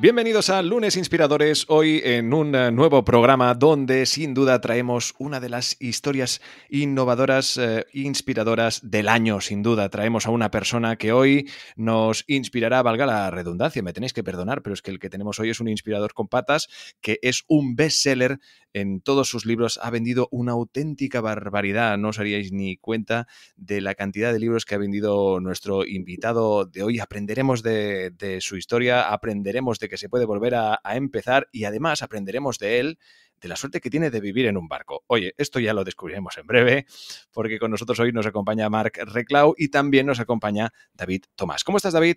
Bienvenidos a Lunes Inspiradores, hoy en un eh, nuevo programa donde sin duda traemos una de las historias innovadoras, e inspiradoras del año, sin duda. Traemos a una persona que hoy nos inspirará, valga la redundancia, me tenéis que perdonar, pero es que el que tenemos hoy es un inspirador con patas, que es un bestseller en todos sus libros ha vendido una auténtica barbaridad. No os haríais ni cuenta de la cantidad de libros que ha vendido nuestro invitado de hoy. Aprenderemos de, su historia, aprenderemos de que se puede volver a, a empezar y además aprenderemos de él de la suerte que tiene de vivir en un barco. Oye, esto ya lo descubriremos en breve, porque con nosotros hoy nos acompaña Marc Reclau y también nos acompaña David Tomás. ¿Cómo estás, David?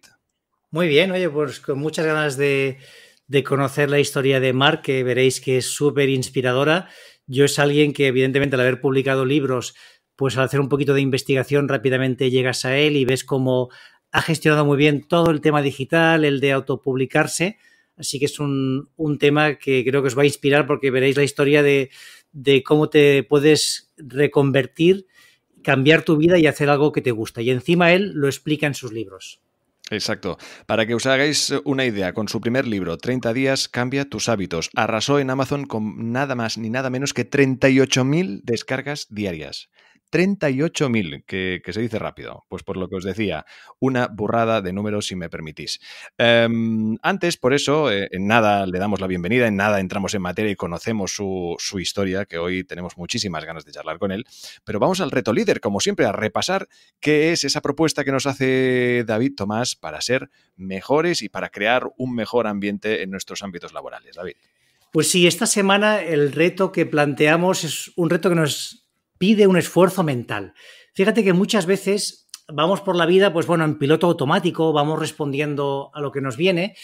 Muy bien, oye, pues con muchas ganas de, de conocer la historia de Mark, que veréis que es súper inspiradora. Yo es alguien que, evidentemente, al haber publicado libros, pues al hacer un poquito de investigación rápidamente llegas a él y ves cómo ha gestionado muy bien todo el tema digital, el de autopublicarse. Así que es un, tema que creo que os va a inspirar porque veréis la historia de, de cómo te puedes reconvertir, cambiar tu vida y hacer algo que te gusta. Y encima él lo explica en sus libros. Exacto. Para que os hagáis una idea, con su primer libro, 30 días, cambia tus hábitos, arrasó en Amazon con nada más ni nada menos que 38.000 descargas diarias. 38.000, que, se dice rápido. Pues por lo que os decía, una burrada de números, si me permitís. Em, antes, por eso, eh, en nada le damos la bienvenida, en nada entramos en materia y conocemos su, su, historia, que hoy tenemos muchísimas ganas de charlar con él. Pero vamos al reto líder, como siempre, a repasar qué es esa propuesta que nos hace David Tomás para ser mejores y para crear un mejor ambiente en nuestros ámbitos laborales. David. Pues sí, esta semana el reto que planteamos es un reto que nos pide un esfuerzo mental. Fíjate que muchas veces vamos por la vida, pues bueno, en piloto automático, vamos respondiendo a lo que nos viene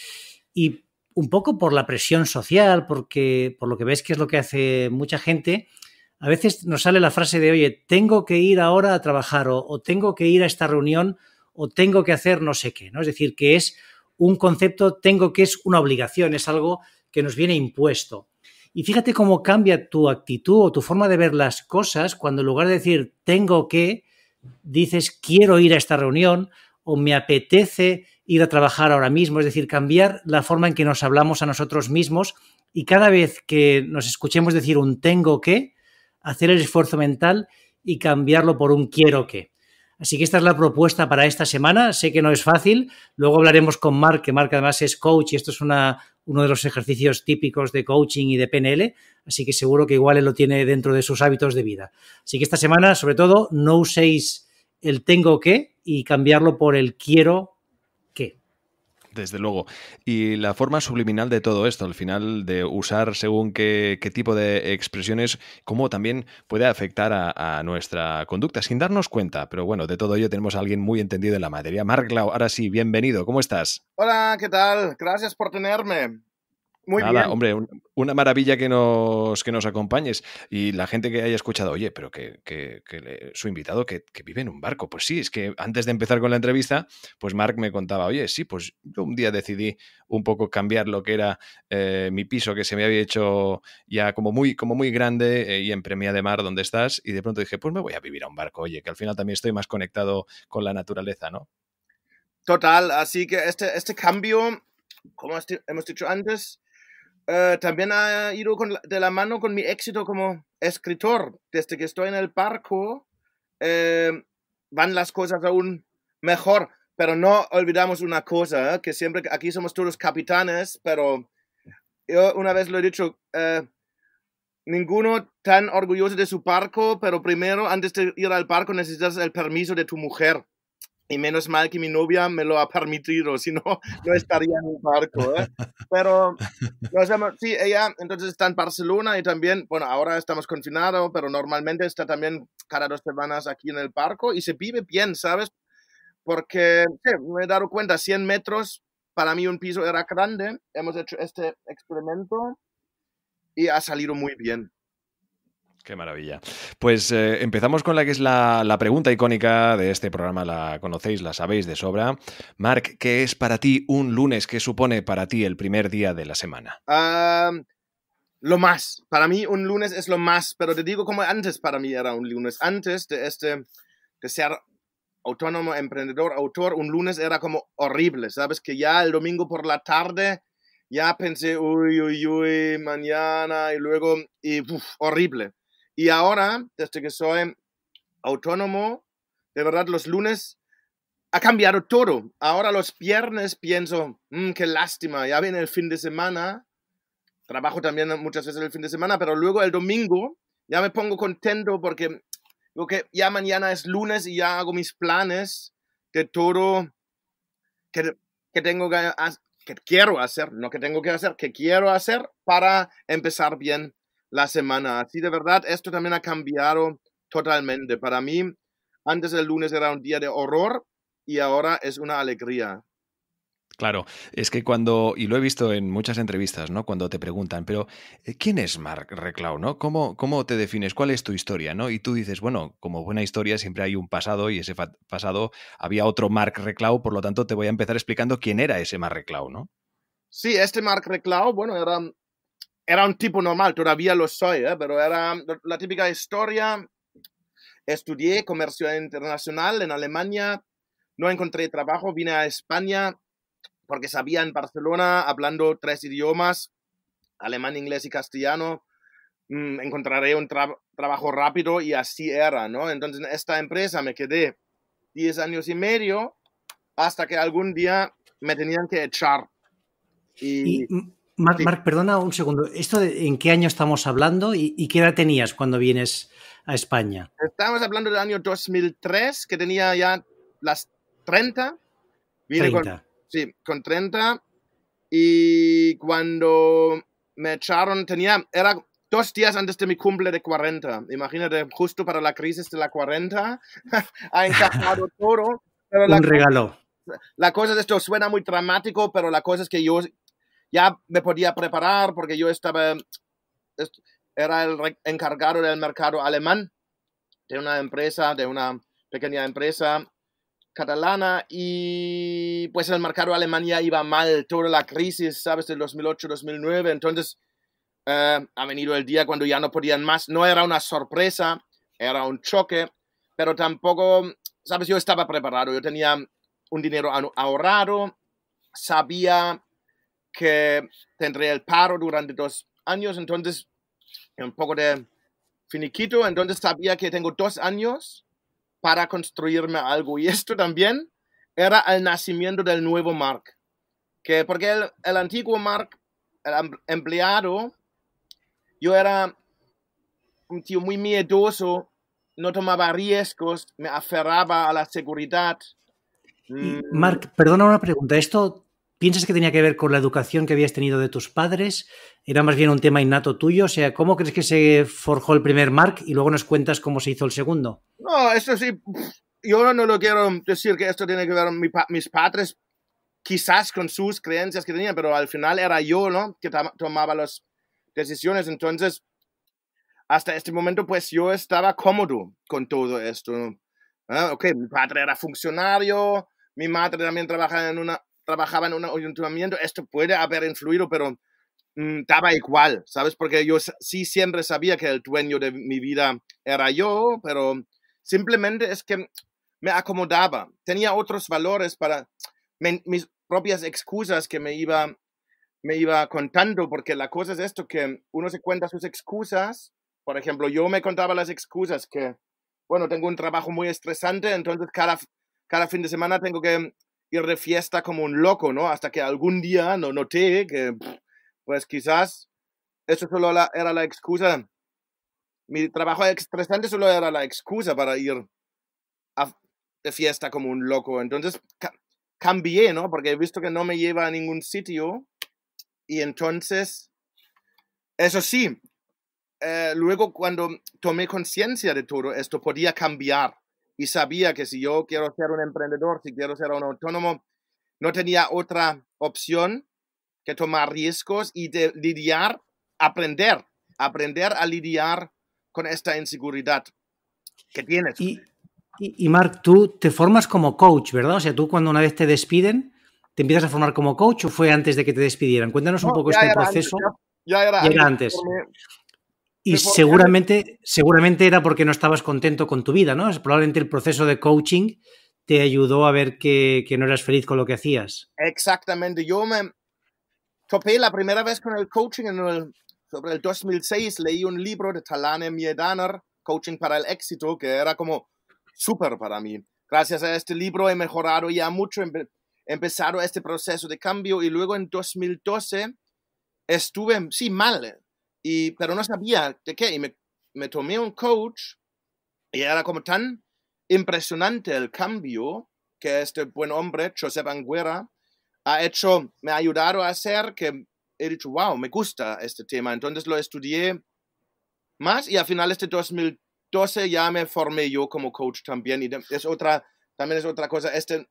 y un poco por la presión social, porque por lo que ves que es lo que hace mucha gente, a veces nos sale la frase de, oye, tengo que ir ahora a trabajar o, tengo que ir a esta reunión o tengo que hacer no sé qué, ¿no? Es decir, que es un concepto, tengo que es una obligación, es algo que nos viene impuesto. Y fíjate cómo cambia tu actitud o tu forma de ver las cosas cuando en lugar de decir tengo que, dices quiero ir a esta reunión o me apetece ir a trabajar ahora mismo. Es decir, cambiar la forma en que nos hablamos a nosotros mismos y cada vez que nos escuchemos decir un tengo que, hacer el esfuerzo mental y cambiarlo por un quiero que. Así que esta es la propuesta para esta semana. Sé que no es fácil. Luego hablaremos con Mark, que Mark además es coach y esto es una, uno de los ejercicios típicos de coaching y de PNL. Así que seguro que igual él lo tiene dentro de sus hábitos de vida. Así que esta semana, sobre todo, no uséis el tengo que y cambiarlo por el quiero desde luego. Y la forma subliminal de todo esto, al final, de usar según qué, tipo de expresiones, cómo también puede afectar a, nuestra conducta, sin darnos cuenta. Pero bueno, de todo ello tenemos a alguien muy entendido en la materia. Mark Lau, ahora sí, bienvenido, ¿cómo estás? Hola, ¿qué tal? Gracias por tenerme. Nada, hombre, una maravilla que nos, que nos acompañes. Y la gente que haya escuchado, oye, pero que, su invitado que, vive en un barco. Pues sí, es que antes de empezar con la entrevista, pues Mark me contaba, oye, sí, pues yo un día decidí un poco cambiar lo que era eh, mi piso, que se me había hecho ya como muy, como muy grande eh, y en Premia de Mar, donde estás, y de pronto dije, pues me voy a vivir a un barco, oye, que al final también estoy más conectado con la naturaleza, ¿no? Total, así que este, este cambio, como hemos dicho antes, eh, también ha ido de la mano con mi éxito como escritor. Desde que estoy en el barco, eh, van las cosas aún mejor. Pero no olvidamos una cosa, eh, que siempre aquí somos todos capitanes, pero yo una vez lo he dicho, ninguno tan orgulloso de su barco, pero primero, antes de ir al barco, necesitas el permiso de tu mujer. Y menos mal que mi novia me lo ha permitido, si no, no estaría en el barco. ¿eh? Pero, sí, ella entonces está en Barcelona y también, bueno, ahora estamos confinados, pero normalmente está también cada dos semanas aquí en el barco y se vive bien, ¿sabes? Porque me he dado cuenta, 100 metros, para mí un piso era grande. Hemos hecho este experimento y ha salido muy bien. Qué maravilla. Pues eh, empezamos con la que es la, pregunta icónica de este programa, la conocéis, la sabéis de sobra. Marc, ¿qué es para ti un lunes? ¿Qué supone para ti el primer día de la semana? lo más. Para mí un lunes es lo más, pero te digo como antes para mí era un lunes. Antes de, este, de ser autónomo, emprendedor, autor, un lunes era como horrible, ¿sabes? Que ya el domingo por la tarde ya pensé, uy, uy, uy, mañana y luego, y uf, horrible. Y ahora, desde que soy autónomo, de verdad los lunes ha cambiado todo. Ahora los viernes pienso, mm, qué lástima, ya viene el fin de semana. Trabajo también muchas veces el fin de semana, pero luego el domingo ya me pongo contento porque digo que ya mañana es lunes y ya hago mis planes de todo que, tengo que, que quiero hacer, no que tengo que hacer, que quiero hacer para empezar bien la semana. Sí, de verdad, esto también ha cambiado totalmente. Para mí, antes el lunes era un día de horror y ahora es una alegría. Claro, es que cuando, y lo he visto en muchas entrevistas, ¿no? Cuando te preguntan, pero eh, ¿quién es Mark Reclau, ¿no? ¿Cómo, ¿Cómo, te defines? ¿Cuál es tu historia, ¿no? Y tú dices, bueno, como buena historia siempre hay un pasado y ese pasado había otro Mark Reclau, por lo tanto te voy a empezar explicando quién era ese Mark Reclau, ¿no? Sí, este Mark Reclau, bueno, era era un tipo normal, todavía lo soy, ¿eh? pero era la típica historia. Estudié comercio internacional en Alemania, no encontré trabajo, vine a España porque sabía en Barcelona, hablando tres idiomas, alemán, inglés y castellano, mm, encontraré un trabajo rápido y así era, ¿no? Entonces en esta empresa me quedé 10 años y medio hasta que algún día me tenían que echar. y mm, Marc, perdona un segundo. ¿Esto en qué año estamos hablando y, qué edad tenías cuando vienes a España? Estamos hablando del año 2003, que tenía ya las 30. Vine 30. sí, con 30. Y cuando me echaron, tenía, era dos días antes de mi cumple de 40. Imagínate, justo para la crisis de la 40, ha encajado todo. un la, regalo. La cosa de esto suena muy dramático, pero la cosa es que yo ya me podía preparar porque yo estaba, era el encargado del mercado alemán de una empresa, de una pequeña empresa catalana y pues el mercado alemán ya iba mal, toda la crisis, ¿sabes? Del 2008-2009, entonces eh, ha venido el día cuando ya no podían más, no era una sorpresa, era un choque, pero tampoco, ¿sabes? Yo estaba preparado, yo tenía un dinero ahorrado, sabía que tendré el paro durante dos años, entonces un poco de finiquito, entonces sabía que tengo dos años para construirme algo. Y esto también era el nacimiento del nuevo Mark, que porque el, antiguo Mark, el em, empleado, yo era un tío muy miedoso, no tomaba riesgos, me aferraba a la seguridad. Y, Mark, perdona una pregunta. ¿Esto ¿Piensas que tenía que ver con la educación que habías tenido de tus padres? ¿Era más bien un tema innato tuyo? O sea, ¿cómo crees que se forjó el primer Mark y luego nos cuentas cómo se hizo el segundo? No, eso sí, yo no lo quiero decir que esto tiene que ver con mis padres, quizás con sus creencias que tenían, pero al final era yo, ¿no? Que tomaba las decisiones. Entonces, hasta este momento, pues yo estaba cómodo con todo esto. ¿Eh? Ok, mi padre era funcionario, mi madre también trabajaba en una trabajaba en un ayuntamiento, esto puede haber influido, pero mm, daba igual, ¿sabes? Porque yo sí siempre sabía que el dueño de mi vida era yo, pero simplemente es que me acomodaba, tenía otros valores para mis propias excusas que me iba, me iba contando, porque la cosa es esto, que uno se cuenta sus excusas, por ejemplo, yo me contaba las excusas que, bueno, tengo un trabajo muy estresante, entonces cada, cada fin de semana tengo que ir de fiesta como un loco, ¿no? Hasta que algún día no noté que, pues quizás, eso solo la, era la excusa. Mi trabajo estresante solo era la excusa para ir de fiesta como un loco. Entonces cambié, ¿no? Porque he visto que no me lleva a ningún sitio. Y entonces, eso sí, eh, luego cuando tomé conciencia de todo esto, podía cambiar y sabía que si yo quiero ser un emprendedor, si quiero ser un autónomo, no tenía otra opción que tomar riesgos y de lidiar, aprender, aprender a lidiar con esta inseguridad que tienes. Y, y, tú te formas como coach, ¿verdad? O sea, tú cuando una vez te despiden, ¿te empiezas a formar como coach o fue antes de que te despidieran? Cuéntanos un poco este proceso. ya, Era antes. Y seguramente, seguramente era porque no estabas contento con tu vida, ¿no? Probablemente el proceso de coaching te ayudó a ver que, no eras feliz con lo que hacías. Exactamente. Yo me topé la primera vez con el coaching en el, sobre el 2006. Leí un libro de Talane Miedaner, Coaching para el Éxito, que era como súper para mí. Gracias a este libro he mejorado ya mucho, he empezado este proceso de cambio y luego en 2012 estuve, sí, mal pero no sabía de qué. Y me, tomé un coach y era como tan impresionante el cambio que este buen hombre, Josep Anguera, ha hecho, me ha ayudado a hacer que he dicho, wow, me gusta este tema. Entonces lo estudié más y a finales este de 2012 ya me formé yo como coach también. Y es otra, también es otra cosa. Este,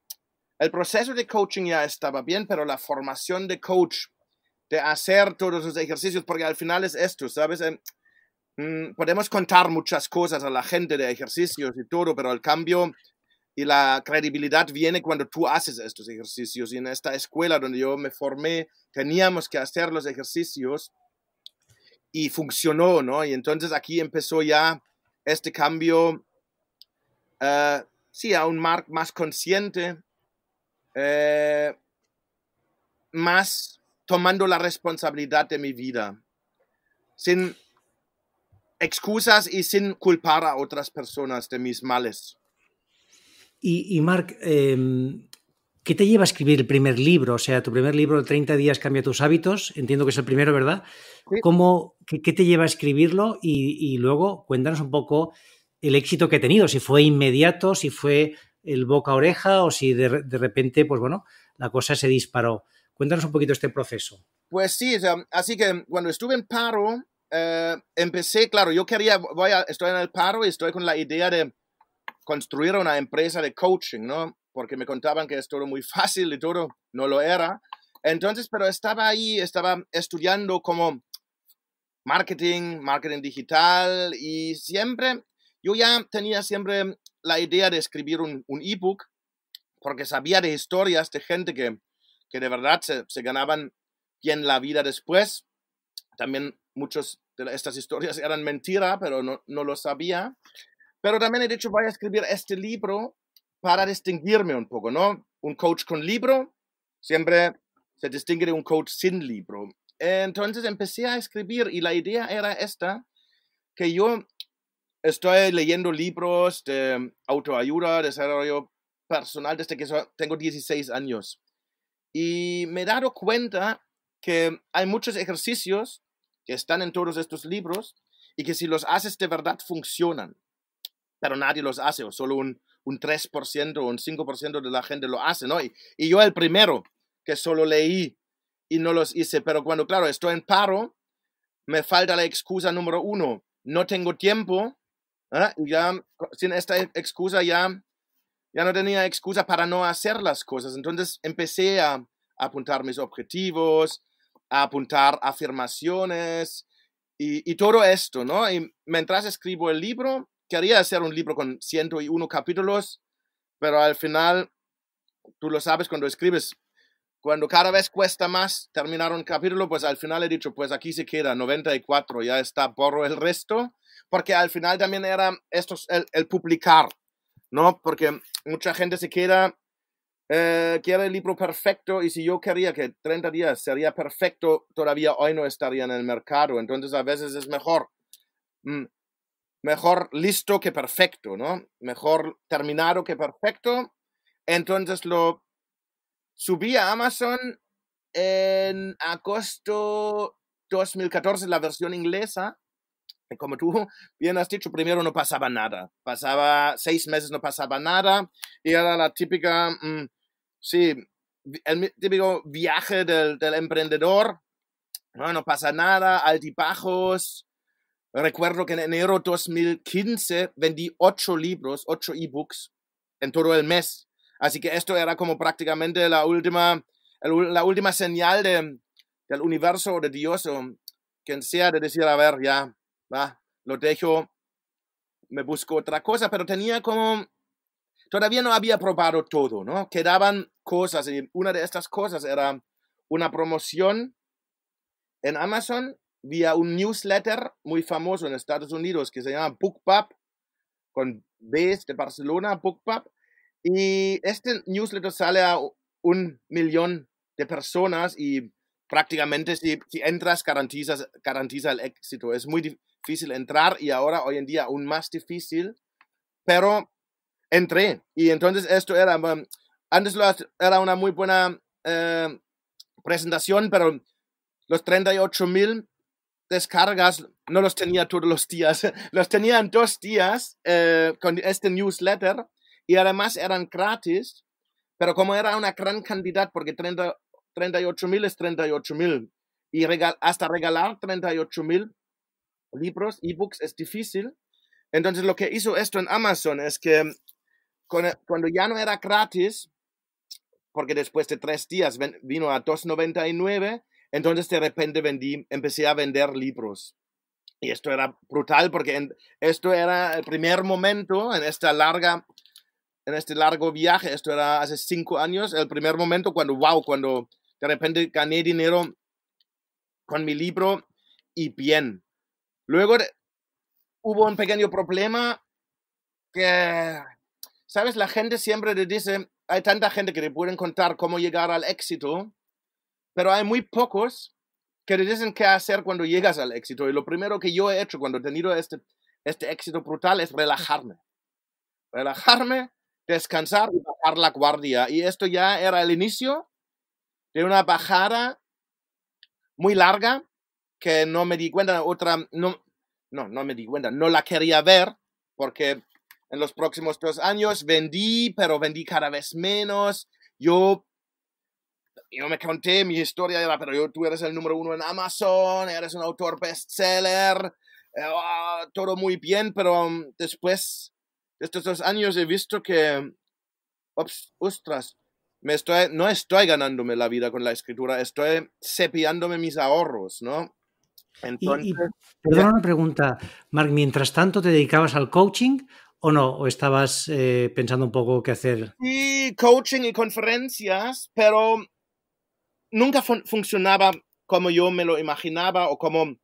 el proceso de coaching ya estaba bien, pero la formación de coach de hacer todos los ejercicios, porque al final es esto, ¿sabes? Em, mm, podemos contar muchas cosas a la gente de ejercicios y todo, pero el cambio y la credibilidad viene cuando tú haces estos ejercicios. Y en esta escuela donde yo me formé, teníamos que hacer los ejercicios y funcionó, ¿no? Y entonces aquí empezó ya este cambio, eh, sí, a un Mark más consciente, eh, más tomando la responsabilidad de mi vida, sin excusas y sin culpar a otras personas de mis males. Y, Marc, Mark, em, ¿qué te lleva a escribir el primer libro? O sea, tu primer libro, 30 días cambia tus hábitos, entiendo que es el primero, ¿verdad? ¿Cómo, qué, te lleva a escribirlo? Y, luego cuéntanos un poco el éxito que he tenido, si fue inmediato, si fue el boca oreja o si de, de, repente, pues bueno, la cosa se disparó. Cuéntanos un poquito este proceso. Pues sí, así que cuando estuve en paro, eh, empecé, claro, yo quería, voy estoy en el paro y estoy con la idea de construir una empresa de coaching, ¿no? Porque me contaban que es todo muy fácil y todo, no lo era. Entonces, pero estaba ahí, estaba estudiando como marketing, marketing digital y siempre, yo ya tenía siempre la idea de escribir un, un ebook porque sabía de historias de gente que que de verdad se, se ganaban bien la vida después. También muchas de estas historias eran mentira, pero no, no lo sabía. Pero también he dicho, voy a escribir este libro para distinguirme un poco, ¿no? Un coach con libro siempre se distingue de un coach sin libro. Entonces empecé a escribir y la idea era esta, que yo estoy leyendo libros de autoayuda, desarrollo personal desde que tengo 16 años. Y me he dado cuenta que hay muchos ejercicios que están en todos estos libros y que si los haces de verdad funcionan, pero nadie los hace, o solo un, un 3% o un 5% de la gente lo hace, ¿no? Y, yo el primero que solo leí y no los hice, pero cuando, claro, estoy en paro, me falta la excusa número uno, no tengo tiempo, ¿ah? ya sin esta excusa ya ya no tenía excusa para no hacer las cosas. Entonces empecé a, apuntar mis objetivos, a apuntar afirmaciones y, todo esto, ¿no? Y mientras escribo el libro, quería hacer un libro con 101 capítulos, pero al final, tú lo sabes cuando escribes, cuando cada vez cuesta más terminar un capítulo, pues al final he dicho, pues aquí se queda 94, ya está, borro el resto, porque al final también era esto, el publicar, ¿no? Porque mucha gente se queda, eh, quiere el libro perfecto y si yo quería que 30 días sería perfecto, todavía hoy no estaría en el mercado. Entonces a veces es mejor, mm, mejor listo que perfecto, ¿no? Mejor terminado que perfecto. Entonces lo subí a Amazon en agosto 2014, la versión inglesa como tú bien has dicho, primero no pasaba nada. Pasaba seis meses, no pasaba nada. Y era la típica, mm, sí, el típico viaje del, emprendedor. No, no, pasa nada, altibajos. Recuerdo que en enero 2015 vendí ocho libros, ocho ebooks en todo el mes. Así que esto era como prácticamente la última, la última señal de, del universo o de Dios o quien sea de decir, a ver, ya, lo dejo, me busco otra cosa, pero tenía como, todavía no había probado todo, ¿no? Quedaban cosas y una de estas cosas era una promoción en Amazon vía un newsletter muy famoso en Estados Unidos que se llama BookBub, con B de Barcelona, BookBub, y este newsletter sale a un millón de personas y prácticamente si, si entras garantizas, garantiza el éxito. Es muy, difícil entrar y ahora hoy en día aún más difícil, pero entré. Y entonces esto era, um, antes lo, era una muy buena eh, presentación, pero los 38 mil descargas no los tenía todos los días, los tenía en dos días eh, con este newsletter y además eran gratis, pero como era una gran cantidad, porque 30, 38 mil es 38 mil, y hasta regalar 38 mil libros, ebooks es difícil. Entonces lo que hizo esto en Amazon es que mm, eh, cuando ya no era gratis, porque después de tres días vino a 2,99, entonces de repente vendí, empecé a vender libros. Y esto era brutal porque esto era el primer momento en esta larga en este largo viaje, esto era hace cinco años, el primer momento cuando, wow, cuando de repente gané dinero con mi libro y bien. Luego hubo un pequeño problema que, ¿sabes? La gente siempre te dice, hay tanta gente que te pueden contar cómo llegar al éxito, pero hay muy pocos que te dicen qué hacer cuando llegas al éxito. Y lo primero que yo he hecho cuando he tenido este, este éxito brutal es relajarme. Relajarme, descansar y bajar la guardia. Y esto ya era el inicio de una bajada muy larga que no me di cuenta, otra, no, no, no me di cuenta, no la quería ver porque en los próximos dos años vendí, pero vendí cada vez menos. Yo, yo me conté, mi historia pero yo, tú eres el número uno en Amazon, eres un autor bestseller, eh, ah, todo muy bien, pero um, después de estos dos años he visto que, ostras, me estoy, no estoy ganándome la vida con la escritura, estoy cepillándome mis ahorros, ¿no? y, perdona una pregunta, Marc, mientras tanto te dedicabas al coaching o no, o estabas eh, pensando un poco qué hacer. Sí, coaching y conferencias, pero nunca funcionaba como yo me lo imaginaba o como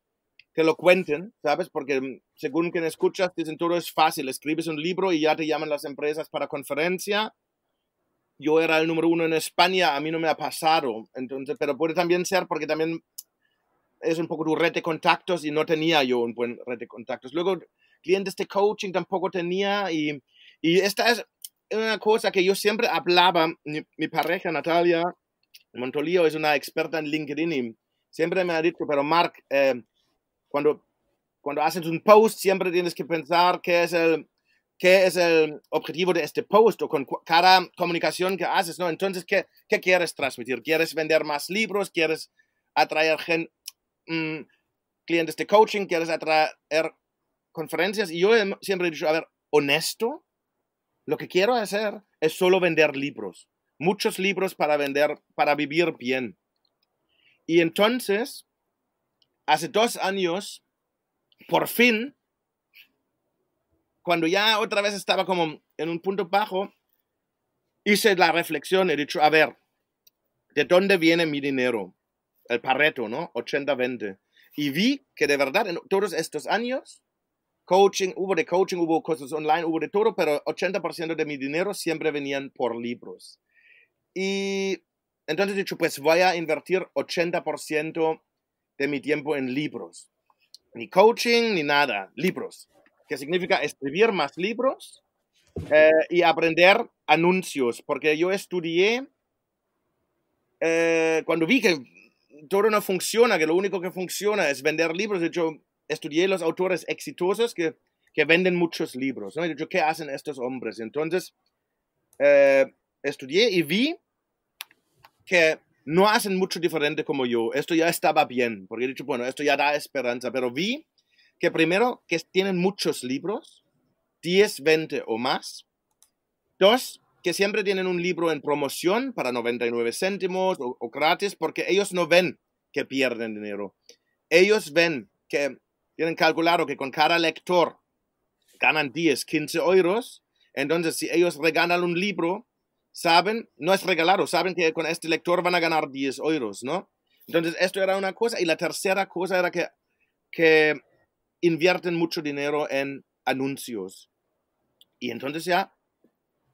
te lo cuenten, ¿sabes? Porque mm, según quien escuchas, dicen todo es fácil, escribes un libro y ya te llaman las empresas para conferencia. Yo era el número uno en España, a mí no me ha pasado, entonces, pero puede también ser porque también es un poco tu red de contactos y no tenía yo un buen red de contactos. Luego, clientes de coaching tampoco tenía y, y esta es una cosa que yo siempre hablaba, mi, pareja Natalia montolío es una experta en LinkedIn y siempre me ha dicho, pero Mark, eh, cuando, cuando haces un post siempre tienes que pensar qué es el qué es el objetivo de este post o con cada comunicación que haces, ¿no? Entonces, ¿qué, qué quieres transmitir? ¿Quieres vender más libros? ¿Quieres atraer gente, Mm, clientes de coaching, quieres atraer conferencias. Y yo siempre he dicho, a ver, honesto, lo que quiero hacer es solo vender libros. Muchos libros para vender, para vivir bien. Y entonces, hace dos años, por fin, cuando ya otra vez estaba como en un punto bajo, hice la reflexión, he dicho, a ver, ¿de dónde viene mi dinero? el Pareto, ¿no? 80-20. Y vi que de verdad en todos estos años, coaching, hubo de coaching, hubo cosas online, hubo de todo, pero 80% de mi dinero siempre venían por libros. Y entonces he dicho, pues voy a invertir 80% de mi tiempo en libros. Ni coaching, ni nada, libros. Que significa escribir más libros eh, y aprender anuncios, porque yo estudié eh, cuando vi que todo no funciona, que lo único que funciona es vender libros. Yo estudié los autores exitosos que, venden muchos libros. ¿no? ¿qué hacen estos hombres? Entonces, eh, estudié y vi que no hacen mucho diferente como yo. Esto ya estaba bien, porque he dicho, bueno, esto ya da esperanza, pero vi que primero, que tienen muchos libros, 10, 20 o más. Dos, que siempre tienen un libro en promoción para 99 céntimos o, gratis, porque ellos no ven que pierden dinero. Ellos ven que tienen calculado que con cada lector ganan 10, 15 euros. Entonces, si ellos regalan un libro, saben, no es regalado, saben que con este lector van a ganar 10 euros, ¿no? Entonces, esto era una cosa. Y la tercera cosa era que, que invierten mucho dinero en anuncios. Y entonces ya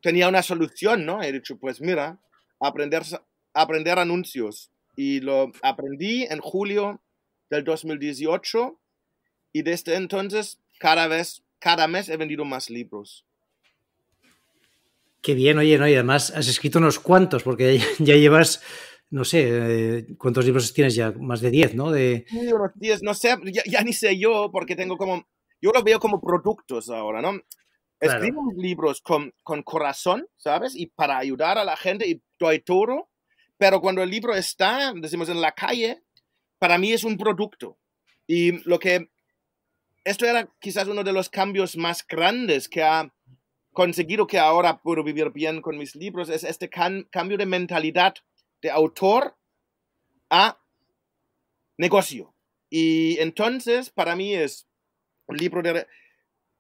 tenía una solución, ¿no? He dicho, pues mira, aprender, aprender anuncios. Y lo aprendí en julio del 2018 y desde entonces cada vez, cada mes he vendido más libros. Qué bien, oye, ¿no? Y además has escrito unos cuantos, porque ya, llevas, no sé, eh, ¿cuántos libros tienes ya? Más de 10, ¿no? De... unos 10, no sé, ya, ni sé yo, porque tengo como, yo lo veo como productos ahora, ¿no? Escribimos libros con, con, corazón, ¿sabes? Y para ayudar a la gente y doy todo, pero cuando el libro está, decimos, en la calle, para mí es un producto. Y lo que, esto era quizás uno de los cambios más grandes que ha conseguido que ahora puedo vivir bien con mis libros, es este cambio de mentalidad de autor a negocio. Y entonces, para mí es un libro de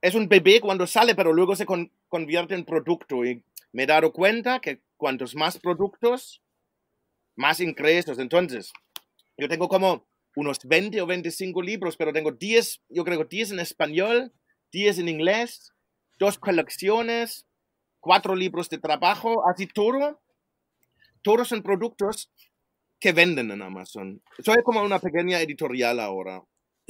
es un bebé cuando sale, pero luego se convierte en producto. Y me he dado cuenta que cuantos más productos, más ingresos. Entonces, yo tengo como unos 20 o 25 libros, pero tengo 10, yo creo 10 en español, 10 en inglés, dos colecciones, cuatro libros de trabajo, así todo. Todos son productos que venden en Amazon. Soy como una pequeña editorial ahora.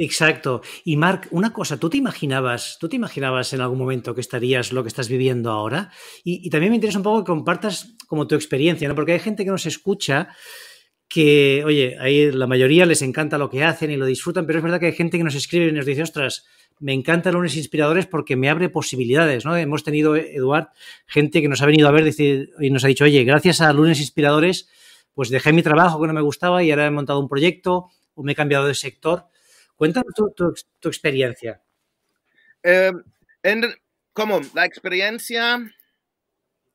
Exacto. Y Marc, una cosa, ¿tú te imaginabas, tú te imaginabas en algún momento que estarías lo que estás viviendo ahora? Y, también me interesa un poco que compartas como tu experiencia, ¿no? Porque hay gente que nos escucha que, oye, ahí la mayoría les encanta lo que hacen y lo disfrutan, pero es verdad que hay gente que nos escribe y nos dice, ostras, me encantan lunes inspiradores porque me abre posibilidades, ¿no? Hemos tenido, eh, Eduard, gente que nos ha venido a ver decir, y nos ha dicho, oye, gracias a lunes inspiradores, pues dejé mi trabajo que no me gustaba y ahora he montado un proyecto o me he cambiado de sector. Cuéntanos tu, experiencia. Em, ¿Cómo? La experiencia...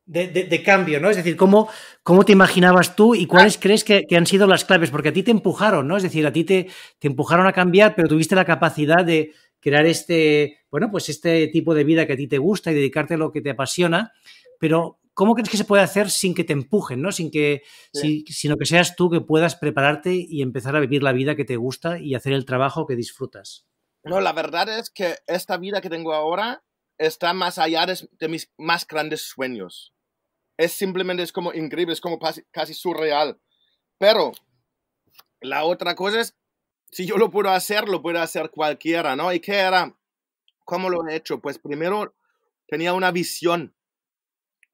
De, cambio, ¿no? Es decir, ¿cómo, cómo te imaginabas tú y cuáles ah. crees que, han sido las claves? Porque a ti te empujaron, ¿no? Es decir, a ti te, te empujaron a cambiar, pero tuviste la capacidad de crear este, bueno, pues este tipo de vida que a ti te gusta y dedicarte a lo que te apasiona. Pero ¿cómo crees que se puede hacer sin que te empujen, ¿no? sin que, sino que seas tú que puedas prepararte y empezar a vivir la vida que te gusta y hacer el trabajo que disfrutas? No, la verdad es que esta vida que tengo ahora está más allá de, mis más grandes sueños. Es simplemente es como increíble, es como casi surreal. Pero la otra cosa es, si yo lo puedo hacer, lo puede hacer cualquiera, ¿no? ¿Y qué era? ¿Cómo lo he hecho? Pues primero tenía una visión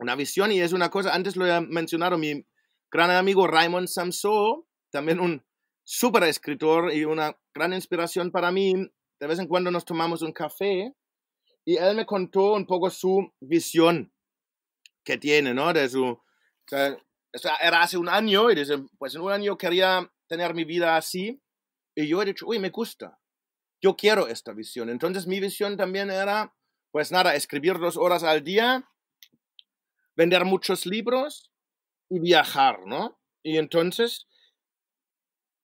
una visión y es una cosa, antes lo he mencionado, mi gran amigo Raymond Samso, también un súper escritor y una gran inspiración para mí, de vez en cuando nos tomamos un café y él me contó un poco su visión que tiene, ¿no? De su, era hace un año y dice, pues en un año quería tener mi vida así y yo he dicho, uy, me gusta, yo quiero esta visión. Entonces mi visión también era, pues nada, escribir dos horas al día vender muchos libros y viajar, ¿no? Y entonces,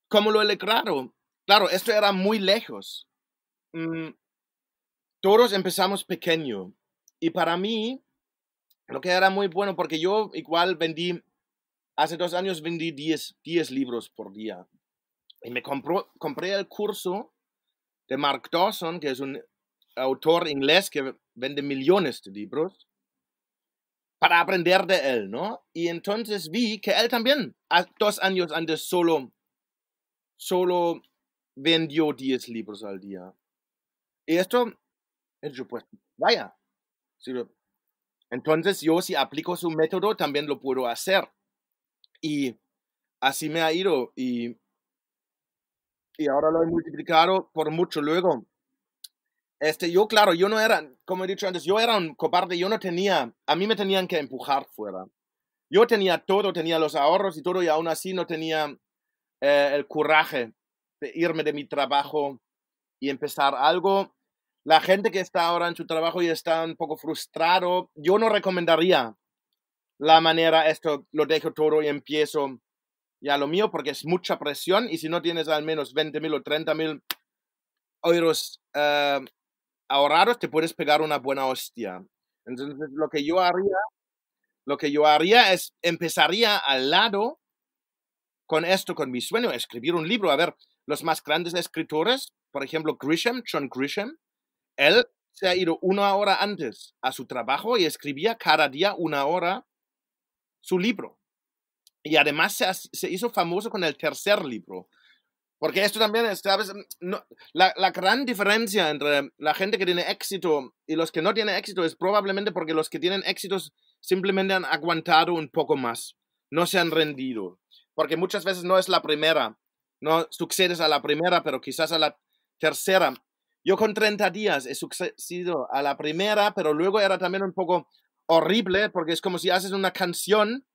¿cómo lo he logrado? claro esto era muy lejos. Mm, todos empezamos pequeño. Y para mí, lo que era muy bueno, porque yo igual vendí, hace dos años vendí 10, libros por día. Y me compré el curso de Mark Dawson, que es un autor inglés que vende millones de libros para aprender de él, ¿no? Y entonces vi que él también, dos años antes, solo, solo vendió 10 libros al día. Y esto, yo pues, vaya. Entonces yo si aplico su método, también lo puedo hacer. Y así me ha ido. Y, y ahora lo he multiplicado por mucho luego. Este, yo, claro, yo no era, como he dicho antes, yo era un cobarde, yo no tenía, a mí me tenían que empujar fuera. Yo tenía todo, tenía los ahorros y todo, y aún así no tenía eh, el coraje de irme de mi trabajo y empezar algo. La gente que está ahora en su trabajo y está un poco frustrado, yo no recomendaría la manera, esto lo dejo todo y empiezo ya lo mío, porque es mucha presión y si no tienes al menos 20 mil o 30 mil euros eh, ahorrados te puedes pegar una buena hostia. Entonces, lo que yo haría, lo que yo haría es empezaría al lado con esto, con mi sueño, escribir un libro. A ver, los más grandes escritores, por ejemplo, Grisham, John Grisham, él se ha ido una hora antes a su trabajo y escribía cada día una hora su libro. Y además se, se hizo famoso con el tercer libro, porque esto también es, ¿sabes? Mm, la, la, gran diferencia entre la gente que tiene éxito y los que no tienen éxito es probablemente porque los que tienen éxitos simplemente han aguantado un poco más, no se han rendido. Porque muchas veces no es la primera, no sucedes a la primera, pero quizás a la tercera. Yo con 30 días he sucedido a la primera, pero luego era también un poco horrible, porque es como si haces una canción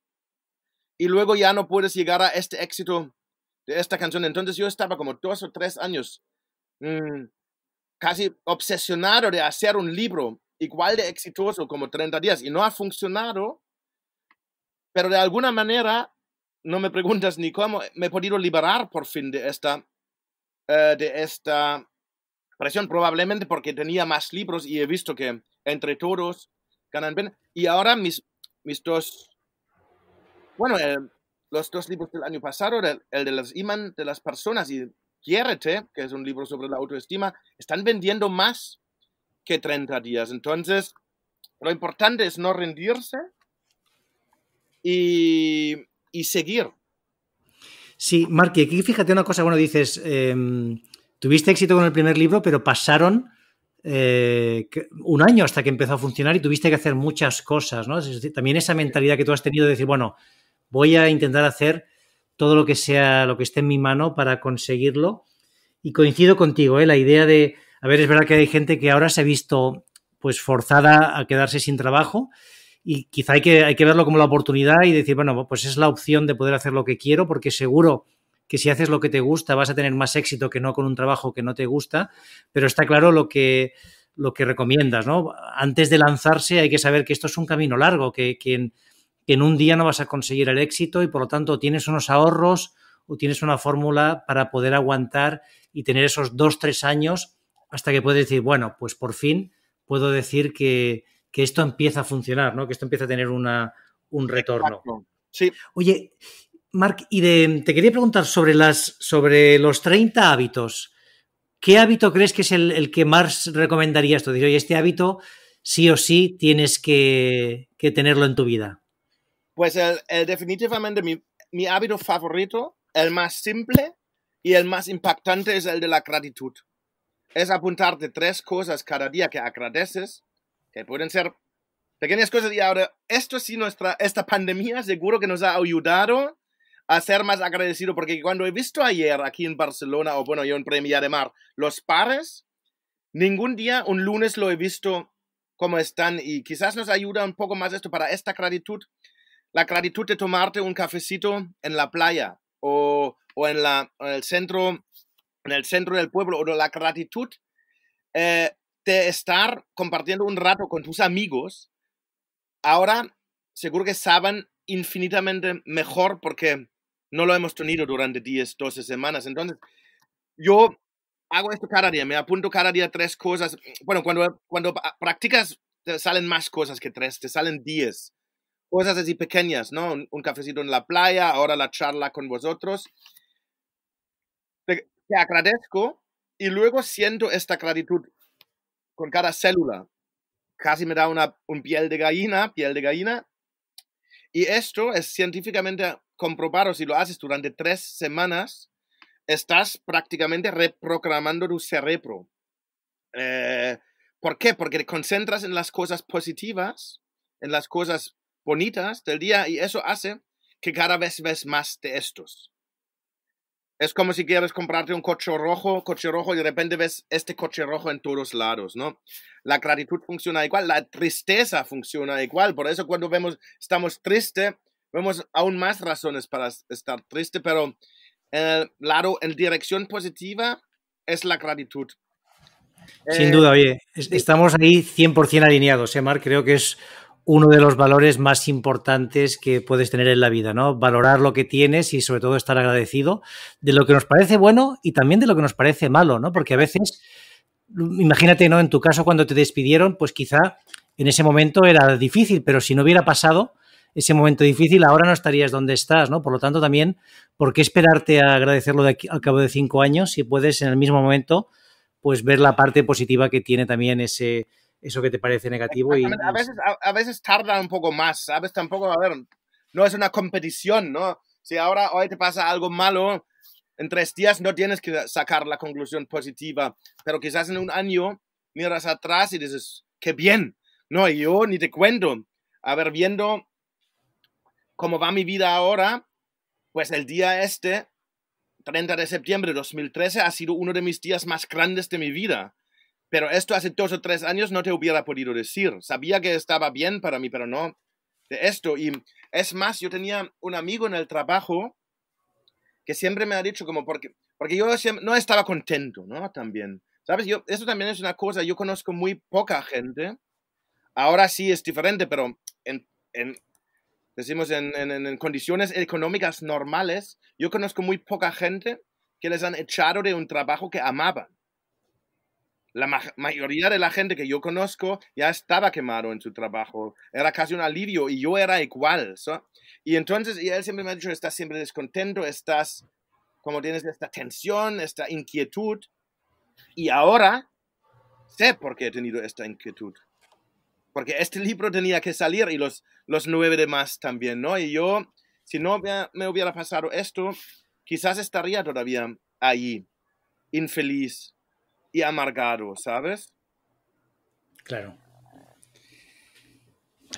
y luego ya no puedes llegar a este éxito de esta canción. Entonces yo estaba como dos o tres años mm, casi obsesionado de hacer un libro igual de exitoso como 30 días y no ha funcionado, pero de alguna manera, no me preguntas ni cómo, me he podido liberar por fin de esta, eh, de esta presión, probablemente porque tenía más libros y he visto que entre todos ganan bien. Y ahora mis, mis dos, bueno, eh, los dos libros del año pasado, el, de las imán de las personas y Quiérete, que es un libro sobre la autoestima, están vendiendo más que 30 días. Entonces, lo importante es no rendirse y, seguir. Sí, Marky, aquí fíjate una cosa, bueno, dices, em, tuviste éxito con el primer libro, pero pasaron eh, un año hasta que empezó a funcionar y tuviste que hacer muchas cosas, ¿no? También esa mentalidad que tú has tenido de decir, bueno, voy a intentar hacer todo lo que sea, lo que esté en mi mano para conseguirlo. Y coincido contigo, ¿eh? la idea de, a ver, es verdad que hay gente que ahora se ha visto pues forzada a quedarse sin trabajo y quizá hay que, hay que verlo como la oportunidad y decir, bueno, pues es la opción de poder hacer lo que quiero porque seguro que si haces lo que te gusta vas a tener más éxito que no con un trabajo que no te gusta, pero está claro lo que, lo que recomiendas, ¿no? Antes de lanzarse hay que saber que esto es un camino largo, que, que que en un día no vas a conseguir el éxito y por lo tanto tienes unos ahorros o tienes una fórmula para poder aguantar y tener esos dos, tres años hasta que puedes decir, bueno, pues por fin puedo decir que, esto empieza a funcionar, ¿no? Que esto empieza a tener una, un retorno. Sí. Oye, Marc, y de, te quería preguntar sobre, las, sobre los 30 hábitos. ¿Qué hábito crees que es el, que más recomendarías esto? Dice, oye, este hábito sí o sí tienes que tenerlo en tu vida. Pues el, el definitivamente mi, mi, hábito favorito, el más simple y el más impactante es el de la gratitud. Es apuntarte tres cosas cada día que agradeces, que pueden ser pequeñas cosas y ahora esto sí nuestra esta pandemia seguro que nos ha ayudado a ser más agradecido porque cuando he visto ayer aquí en Barcelona o bueno yo en Premia de Mar los pares ningún día un lunes lo he visto como están y quizás nos ayuda un poco más esto para esta gratitud la gratitud de tomarte un cafecito en la playa o, en, la, el centro, en el centro del pueblo, o la gratitud eh, de estar compartiendo un rato con tus amigos, ahora seguro que saben infinitamente mejor porque no lo hemos tenido durante 10, 12 semanas. Entonces, yo hago esto cada día, me apunto cada día tres cosas. Bueno, cuando, cuando practicas, te salen más cosas que tres, te salen 10 cosas así pequeñas, ¿no? Un, cafecito en la playa, ahora la charla con vosotros. Te, agradezco y luego siento esta gratitud con cada célula. Casi me da una un piel de gallina, piel de gallina. Y esto es científicamente comprobado, si lo haces durante tres semanas, estás prácticamente reprogramando tu cerebro. Eh, ¿Por qué? Porque te concentras en las cosas positivas, en las cosas bonitas del día y eso hace que cada vez ves más de estos. Es como si quieres comprarte un coche rojo, coche rojo y de repente ves este coche rojo en todos lados, ¿no? La gratitud funciona igual, la tristeza funciona igual, por eso cuando vemos estamos tristes, vemos aún más razones para estar triste, pero eh, el lado en dirección positiva es la gratitud. Sin duda, eh, oye, estamos ahí 100% alineados, ¿eh, Mar? Creo que es uno de los valores más importantes que puedes tener en la vida, ¿no? Valorar lo que tienes y sobre todo estar agradecido de lo que nos parece bueno y también de lo que nos parece malo, ¿no? Porque a veces, imagínate, ¿no? En tu caso, cuando te despidieron, pues quizá en ese momento era difícil, pero si no hubiera pasado ese momento difícil, ahora no estarías donde estás, ¿no? Por lo tanto, también, ¿por qué esperarte a agradecerlo de aquí, al cabo de cinco años si puedes en el mismo momento, pues ver la parte positiva que tiene también ese eso que te parece negativo. Y, a, veces, a, tarda un poco más, ¿sabes? Tampoco, a ver, no es una competición, ¿no? Si ahora hoy te pasa algo malo, en tres días no tienes que sacar la conclusión positiva, pero quizás en un año miras atrás y dices, qué bien, no, yo ni te cuento. A ver, viendo cómo va mi vida ahora, pues el día este, 30 de septiembre de 2013, ha sido uno de mis días más grandes de mi vida. Pero esto hace dos o tres años no te hubiera podido decir. Sabía que estaba bien para mí, pero no de esto. Y es más, yo tenía un amigo en el trabajo que siempre me ha dicho como porque, porque yo no estaba contento, ¿no? También. ¿Sabes? Yo, eso también es una cosa, yo conozco muy poca gente. Ahora sí es diferente, pero en, decimos, en, en, condiciones económicas normales, yo conozco muy poca gente que les han echado de un trabajo que amaban la mayoría de la gente que yo conozco ya estaba quemado en su trabajo. Era casi un alivio y yo era igual. Y entonces, y él siempre me ha dicho, estás siempre descontento, estás como tienes esta tensión, esta inquietud. Y ahora sé por qué he tenido esta inquietud. Porque este libro tenía que salir y los, los nueve demás también, ¿no? Y yo, si no me hubiera pasado esto, quizás estaría todavía ahí, infeliz, y amargado, ¿sabes? Claro.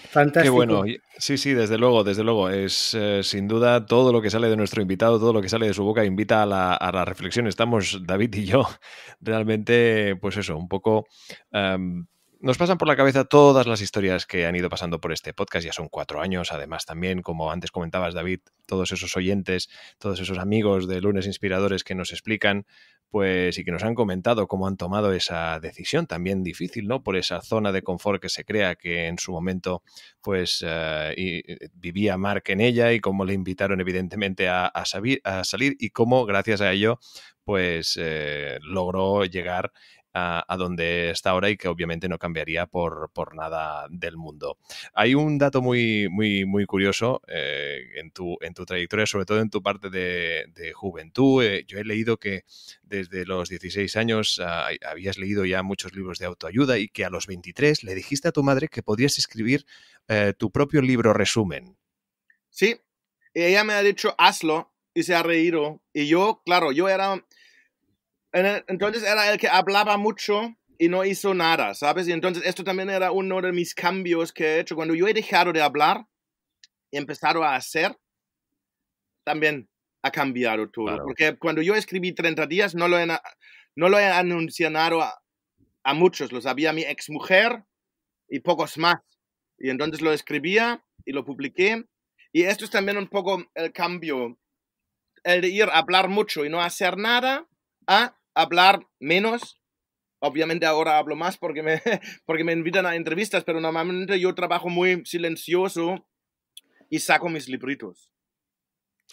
Fantástico. Qué bueno. Sí, sí, desde luego, desde luego. Es eh, sin duda todo lo que sale de nuestro invitado, todo lo que sale de su boca invita a la, reflexión. Estamos, David y yo, realmente, pues eso, un poco... Em, nos pasan por la cabeza todas las historias que han ido pasando por este podcast, ya son cuatro años, además también, como antes comentabas David, todos esos oyentes, todos esos amigos de lunes inspiradores que nos explican pues, y que nos han comentado cómo han tomado esa decisión también difícil, ¿no? Por esa zona de confort que se crea, que en su momento, pues, eh, eh, vivía Mark en ella y cómo le invitaron, evidentemente, a, a salir y cómo, gracias a ello, pues eh, logró llegar a, donde está ahora y que obviamente no cambiaría por, por nada del mundo. Hay un dato muy, muy, muy curioso eh, en, tu, en tu trayectoria, sobre todo en tu parte de, juventud. Eh, yo he leído que desde los 16 años ah, habías leído ya muchos libros de autoayuda y que a los 23 le dijiste a tu madre que podías escribir eh, tu propio libro resumen. Sí, ella me ha dicho hazlo y se ha reído. Y yo, claro, yo era entonces era el que hablaba mucho y no hizo nada, ¿sabes? Y entonces esto también era uno de mis cambios que he hecho. Cuando yo he dejado de hablar y empezado a hacer, también ha cambiado todo. Porque cuando yo escribí 30 días, no lo he, no lo anunciado a, muchos, lo sabía mi exmujer y pocos más. Y entonces lo escribía y lo publiqué. Y esto es también un poco el cambio, el de ir a hablar mucho y no hacer nada, a hablar menos. Obviamente ahora hablo más porque me, porque me invitan a entrevistas, pero normalmente yo trabajo muy silencioso y saco mis libritos.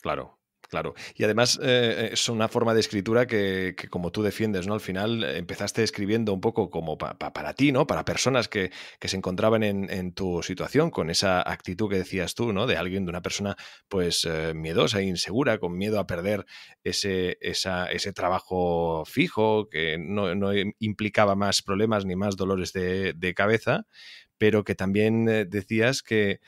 Claro. Claro. Y además eh, es una forma de escritura que, como tú defiendes, ¿no? Al final eh, empezaste escribiendo un poco como para ti, ¿no? Para personas que, se encontraban en, tu situación, con esa actitud que decías tú, ¿no? De alguien, de una persona, pues eh, miedosa e insegura, con miedo a perder ese, ese trabajo fijo, que no, implicaba más problemas ni más dolores de, cabeza, pero que también decías que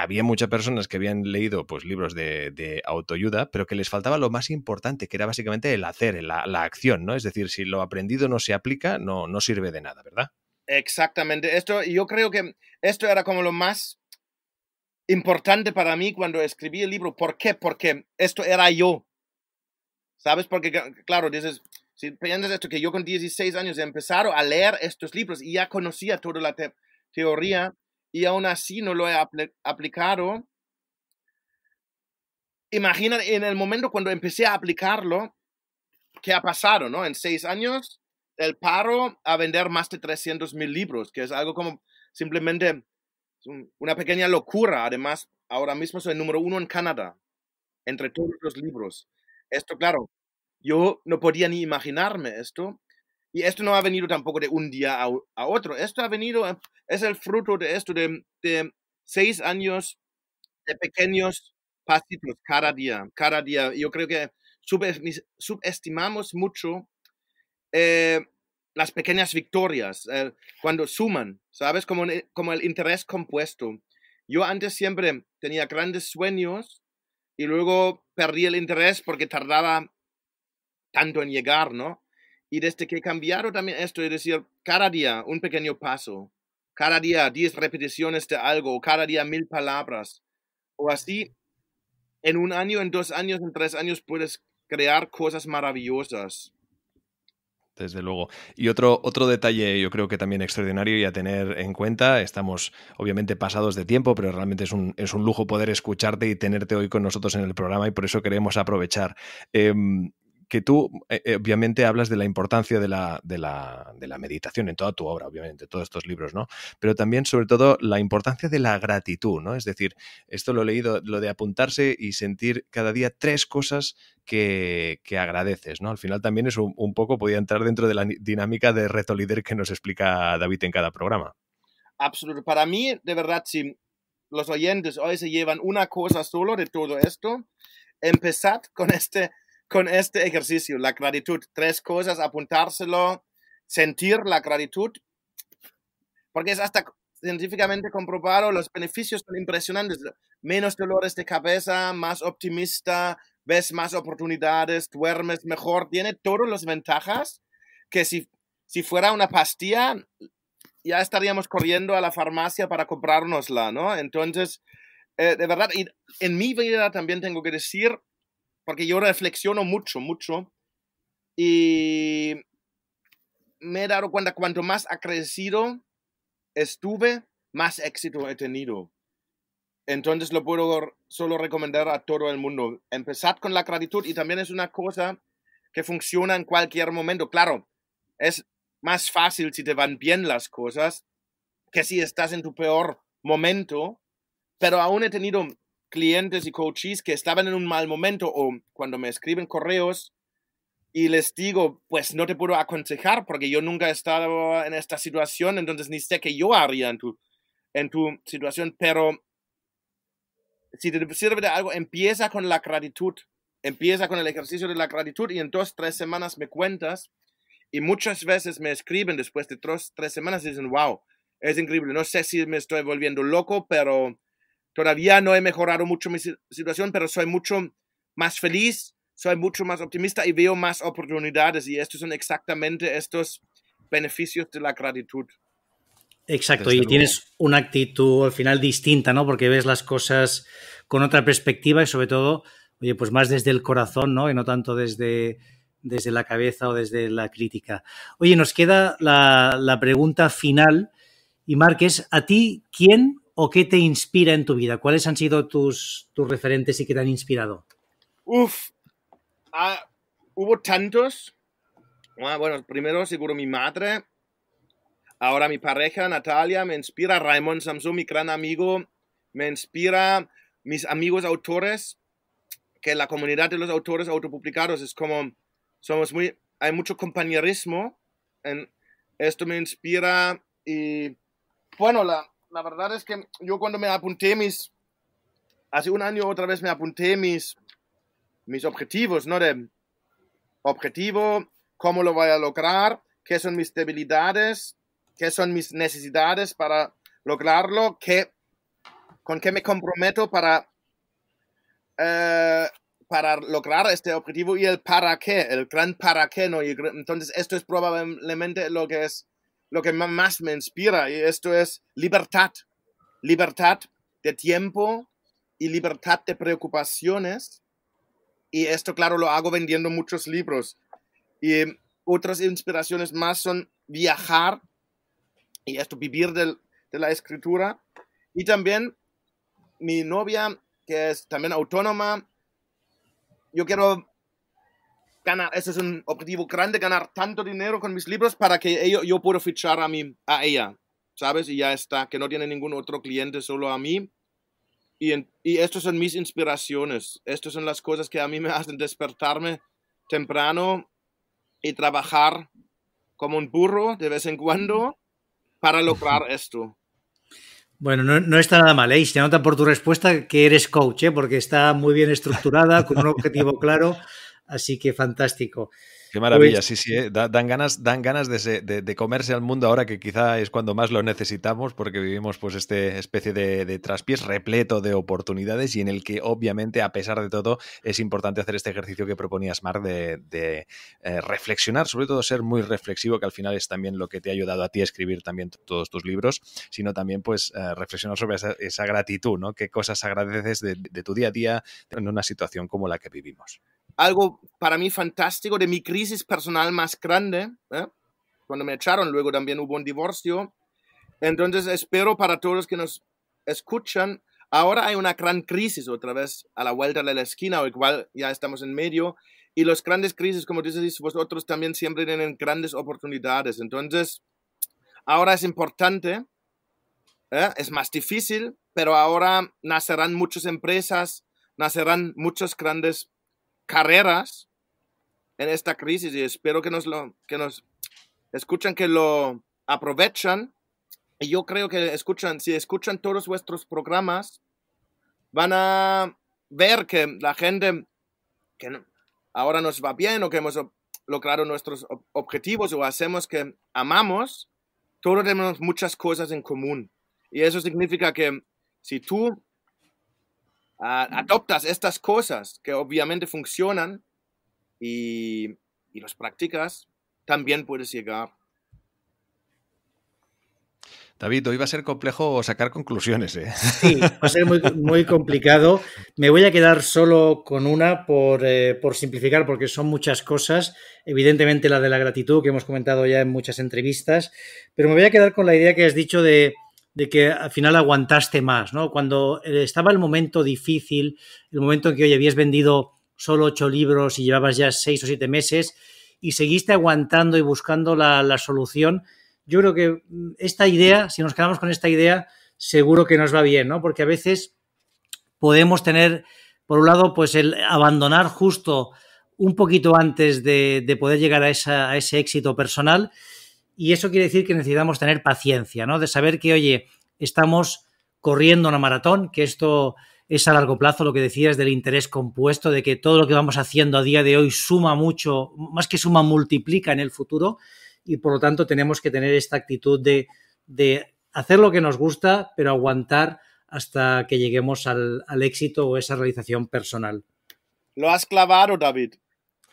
había muchas personas que habían leído pues, libros de, autoayuda, pero que les faltaba lo más importante, que era básicamente el hacer, la, acción, ¿no? Es decir, si lo aprendido no se aplica, no, no sirve de nada, ¿verdad? Exactamente. Esto, yo creo que esto era como lo más importante para mí cuando escribí el libro. ¿Por qué? Porque esto era yo. ¿Sabes? Porque, claro, dices, si piensas esto, que yo con 16 años he empezado a leer estos libros y ya conocía toda la teoría y aún así no lo he aplicado. Imagina en el momento cuando empecé a aplicarlo, ¿qué ha pasado, no? En seis años, el paro a vender más de 300 mil libros, que es algo como simplemente una pequeña locura. Además, ahora mismo soy el número uno en Canadá, entre todos los libros. Esto, claro, yo no podía ni imaginarme esto y esto no ha venido tampoco de un día a, otro. Esto ha venido, eh, es el fruto de esto, de, seis años de pequeños pasitos cada día, cada día. Yo creo que subestimamos mucho eh, las pequeñas victorias eh, cuando suman, ¿sabes? Como, como el interés compuesto. Yo antes siempre tenía grandes sueños y luego perdí el interés porque tardaba tanto en llegar, ¿no? Y desde que cambiaron también esto, es decir, cada día un pequeño paso, cada día 10 repeticiones de algo, cada día mil palabras, o así, en un año, en dos años, en tres años puedes crear cosas maravillosas. Desde luego. Y otro, otro detalle, yo creo que también extraordinario y a tener en cuenta, estamos obviamente pasados de tiempo, pero realmente es un, es un lujo poder escucharte y tenerte hoy con nosotros en el programa y por eso queremos aprovechar. Em, que tú eh, eh, obviamente hablas de la importancia de la, de, la, meditación en toda tu obra, obviamente, todos estos libros, ¿no? Pero también, sobre todo, la importancia de la gratitud, ¿no? Es decir, esto lo he leído, lo de apuntarse y sentir cada día tres cosas que, agradeces, ¿no? Al final también es un, poco, podía entrar dentro de la dinámica de reto líder que nos explica David en cada programa. Absolutamente. Para mí, de verdad, si los oyentes hoy se llevan una cosa solo de todo esto, empezad con este con este ejercicio, la gratitud. Tres cosas, apuntárselo, sentir la gratitud, porque es hasta científicamente comprobado, los beneficios son impresionantes. Menos dolores de cabeza, más optimista, ves más oportunidades, duermes mejor, tiene todas las ventajas que si, si fuera una pastilla, ya estaríamos corriendo a la farmacia para comprárnosla, ¿no? Entonces, eh, de verdad, y en mi vida también tengo que decir, porque yo reflexiono mucho, mucho, y me he dado cuenta cuanto más acrecido estuve, más éxito he tenido. Entonces lo puedo solo recomendar a todo el mundo. Empezad con la gratitud y también es una cosa que funciona en cualquier momento. Claro, es más fácil si te van bien las cosas que si estás en tu peor momento, pero aún he tenido clientes y coaches que estaban en un mal momento o cuando me escriben correos y les digo, pues no te puedo aconsejar porque yo nunca he estado en esta situación, entonces ni sé qué yo haría en tu, en tu situación, pero si te sirve de algo, empieza con la gratitud, empieza con el ejercicio de la gratitud y en dos, tres semanas me cuentas y muchas veces me escriben después de dos, tres semanas y dicen, wow, es increíble, no sé si me estoy volviendo loco, pero Todavía no he mejorado mucho mi situación, pero soy mucho más feliz, soy mucho más optimista y veo más oportunidades. Y estos son exactamente estos beneficios de la gratitud. Exacto, y tienes una actitud al final distinta, ¿no? Porque ves las cosas con otra perspectiva y sobre todo, oye, pues más desde el corazón, ¿no? Y no tanto desde, desde la cabeza o desde la crítica. Oye, nos queda la, pregunta final. Y Márquez, ¿a ti quién o qué te inspira en tu vida? ¿Cuáles han sido tus, tus referentes y qué te han inspirado? Uf, ah, hubo tantos. Ah, bueno, primero seguro mi madre, ahora mi pareja Natalia, me inspira Raymond Samsung, mi gran amigo, me inspira mis amigos autores, que la comunidad de los autores autopublicados es como, somos muy, hay mucho compañerismo, en, esto me inspira y bueno, la, la verdad es que yo cuando me apunté mis, hace un año otra vez me apunté mis, mis objetivos, ¿no? De objetivo, cómo lo voy a lograr, qué son mis debilidades, qué son mis necesidades para lograrlo, qué, con qué me comprometo para, eh, para lograr este objetivo y el para qué, el gran para qué, ¿no? Y entonces esto es probablemente lo que es lo que más me inspira, y esto es libertad, libertad de tiempo y libertad de preocupaciones. Y esto, claro, lo hago vendiendo muchos libros. Y otras inspiraciones más son viajar y esto, vivir de la escritura. Y también mi novia, que es también autónoma, yo quiero ganar, ese es un objetivo grande, ganar tanto dinero con mis libros para que yo pueda fichar a, mí, a ella, ¿sabes? Y ya está, que no tiene ningún otro cliente, solo a mí. Y, y estas son mis inspiraciones, estas son las cosas que a mí me hacen despertarme temprano y trabajar como un burro de vez en cuando para lograr esto. Bueno, no, no, está nada mal, ¿eh? se nota por tu respuesta que eres coach, ¿eh? Porque está muy bien estructurada, con un objetivo claro. Así que fantástico. Qué maravilla, pues sí, sí, ¿eh? dan ganas, dan ganas de, comerse al mundo ahora que quizá es cuando más lo necesitamos porque vivimos pues esta especie de, traspiés repleto de oportunidades y en el que obviamente a pesar de todo es importante hacer este ejercicio que proponías Mar, de, eh, reflexionar, sobre todo ser muy reflexivo que al final es también lo que te ha ayudado a ti a escribir también todos tus libros, sino también pues eh, reflexionar sobre esa, gratitud, ¿no? ¿Qué cosas agradeces de tu día a día en una situación como la que vivimos? algo para mí fantástico de mi crisis personal más grande. ¿eh? Cuando me echaron, luego también hubo un divorcio. Entonces espero para todos que nos escuchan, ahora hay una gran crisis otra vez a la vuelta de la esquina, o igual ya estamos en medio, y las grandes crisis, como dices vosotros, también siempre tienen grandes oportunidades. Entonces, ahora es importante, ¿eh? es más difícil, pero ahora nacerán muchas empresas, nacerán muchos grandes carreras en esta crisis y espero que nos lo que nos escuchan que lo aprovechan y yo creo que escuchan si escuchan todos vuestros programas van a ver que la gente que ahora nos va bien o que hemos logrado nuestros objetivos o hacemos que amamos todos tenemos muchas cosas en común y eso significa que si tú Ah, adoptas estas cosas que obviamente funcionan y, las los practicas, también puedes llegar David, hoy va a ser complejo sacar conclusiones. ¿eh? Sí, va a ser muy, complicado. Me voy a quedar solo con una por, eh, por, simplificar, porque son muchas cosas. Evidentemente la de la gratitud, que hemos comentado ya en muchas entrevistas, pero me voy a quedar con la idea que has dicho de de que al final aguantaste más, ¿no? Cuando eh, estaba el momento difícil, el momento en que, hoy habías vendido solo ocho libros y llevabas ya seis o siete meses y seguiste aguantando y buscando la, solución, yo creo que mm, esta idea, si nos quedamos con esta idea, seguro que nos va bien, ¿no? Porque a veces podemos tener, por un lado, pues el abandonar justo un poquito antes de, poder llegar a, esa, a ese éxito personal y eso quiere decir que necesitamos tener paciencia, ¿no? De saber que, oye, estamos corriendo una maratón, que esto es a largo plazo lo que decías del interés compuesto, de que todo lo que vamos haciendo a día de hoy suma mucho, más que suma, multiplica en el futuro y por lo tanto tenemos que tener esta actitud de, hacer lo que nos gusta, pero aguantar hasta que lleguemos al, éxito o esa realización personal. Lo has clavado, David.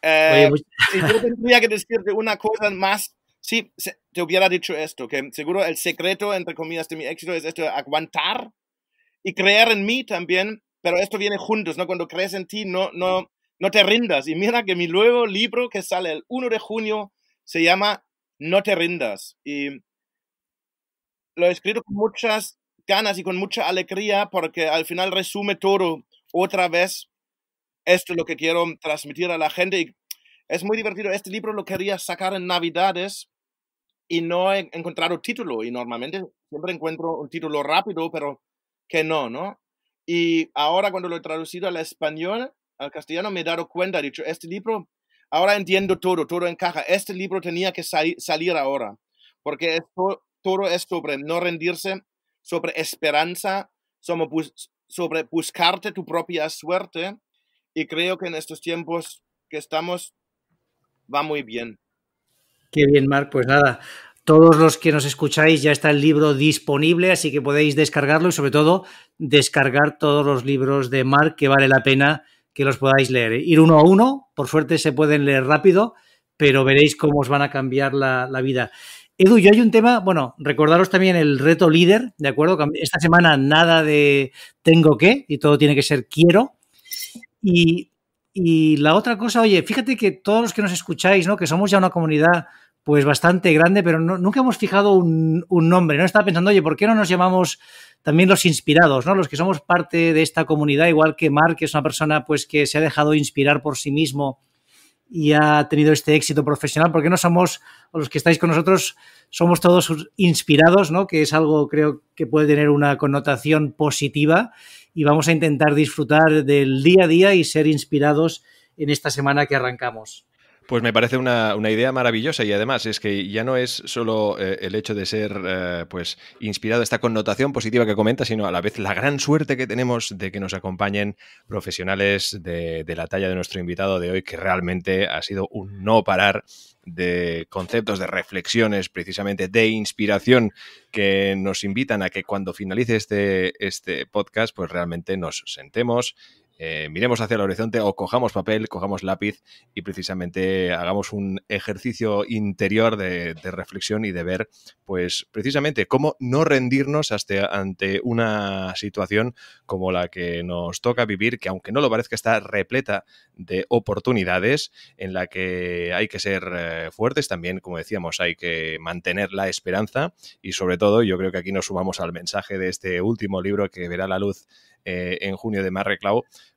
Eh, y yo tendría que decirte una cosa más Sí, te hubiera dicho esto, que seguro el secreto, entre comillas, de mi éxito es esto aguantar y creer en mí también, pero esto viene juntos, ¿no? Cuando crees en ti, no, no, no te rindas. Y mira que mi nuevo libro que sale el 1 de junio se llama No te rindas. Y lo he escrito con muchas ganas y con mucha alegría porque al final resume todo otra vez. Esto es lo que quiero transmitir a la gente y es muy divertido. Este libro lo quería sacar en Navidades y no he encontrado título. Y normalmente siempre encuentro un título rápido, pero que no, ¿no? Y ahora cuando lo he traducido al español, al castellano, me he dado cuenta, he dicho, este libro, ahora entiendo todo, todo encaja. Este libro tenía que salir ahora, porque todo es sobre no rendirse, sobre esperanza, sobre buscarte tu propia suerte. Y creo que en estos tiempos que estamos, va muy bien. Qué bien, Marc. Pues nada, todos los que nos escucháis ya está el libro disponible, así que podéis descargarlo y sobre todo descargar todos los libros de Marc que vale la pena que los podáis leer. ¿eh? Ir uno a uno, por suerte se pueden leer rápido, pero veréis cómo os van a cambiar la, vida. Edu, yo hay un tema, bueno, recordaros también el reto líder, ¿de acuerdo? Esta semana nada de tengo que y todo tiene que ser quiero. Y, y la otra cosa, oye, fíjate que todos los que nos escucháis, ¿no? Que somos ya una comunidad pues bastante grande, pero nunca hemos fijado un, nombre, ¿no? Estaba pensando, oye, ¿por qué no nos llamamos también los inspirados, ¿no? Los que somos parte de esta comunidad, igual que Mark, que es una persona pues que se ha dejado inspirar por sí mismo y ha tenido este éxito profesional, ¿por qué no somos, los que estáis con nosotros, somos todos inspirados, ¿no? Que es algo, creo, que puede tener una connotación positiva y vamos a intentar disfrutar del día a día y ser inspirados en esta semana que arrancamos. Pues me parece una, idea maravillosa y además es que ya no es solo eh, el hecho de ser eh, pues inspirado esta connotación positiva que comenta, sino a la vez la gran suerte que tenemos de que nos acompañen profesionales de, la talla de nuestro invitado de hoy, que realmente ha sido un no parar de conceptos, de reflexiones, precisamente de inspiración, que nos invitan a que cuando finalice este, este podcast, pues realmente nos sentemos, eh, miremos hacia el horizonte o cojamos papel, cojamos lápiz y precisamente hagamos un ejercicio interior de, reflexión y de ver, pues precisamente cómo no rendirnos hasta, ante una situación como la que nos toca vivir, que aunque no lo parezca está repleta de oportunidades en la que hay que ser eh, fuertes también, como decíamos, hay que mantener la esperanza y sobre todo yo creo que aquí nos sumamos al mensaje de este último libro que verá la luz eh, en junio de Marre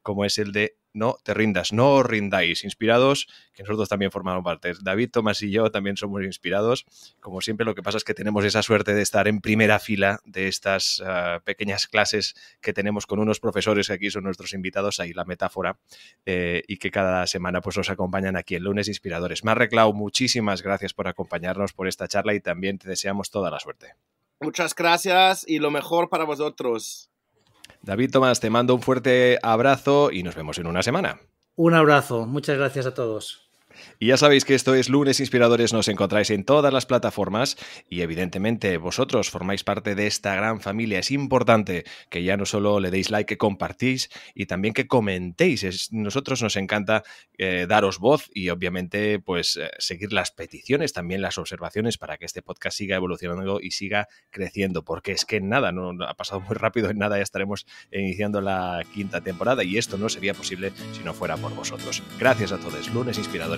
como es el de No te rindas, no os rindáis, inspirados, que nosotros también formamos parte. David, Tomás y yo también somos inspirados. Como siempre, lo que pasa es que tenemos esa suerte de estar en primera fila de estas ah, pequeñas clases que tenemos con unos profesores que aquí son nuestros invitados, ahí la metáfora, eh, y que cada semana pues nos acompañan aquí en Lunes Inspiradores. Marre muchísimas gracias por acompañarnos por esta charla y también te deseamos toda la suerte. Muchas gracias y lo mejor para vosotros. David Tomás, te mando un fuerte abrazo y nos vemos en una semana. Un abrazo, muchas gracias a todos. Y ya sabéis que esto es Lunes Inspiradores, nos encontráis en todas las plataformas y evidentemente vosotros formáis parte de esta gran familia. Es importante que ya no solo le deis like, que compartís y también que comentéis. nosotros nos encanta eh, daros voz y obviamente pues eh, seguir las peticiones, también las observaciones para que este podcast siga evolucionando y siga creciendo, porque es que nada, no, ha pasado muy rápido, en nada ya estaremos iniciando la quinta temporada y esto no sería posible si no fuera por vosotros. Gracias a todos, Lunes Inspiradores